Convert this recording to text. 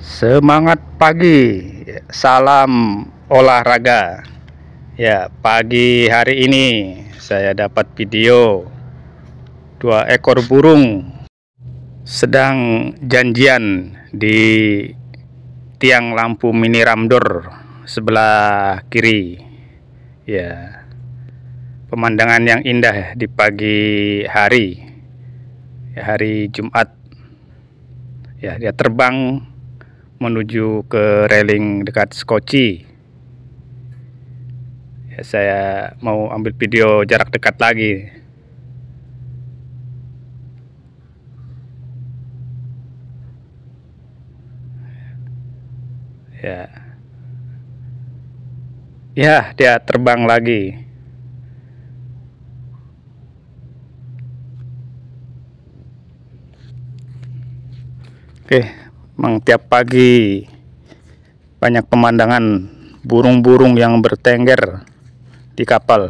Semangat pagi, salam olahraga. Ya, pagi hari ini saya dapat video dua ekor burung sedang janjian di tiang lampu mini ramdor sebelah kiri. Ya. Pemandangan yang indah di pagi hari. Ya, hari Jumat. Ya, dia terbang menuju ke railing dekat Skoci ya, saya mau ambil video jarak dekat lagi ya ya dia terbang lagi oke Memang tiap pagi banyak pemandangan burung-burung yang bertengger di kapal.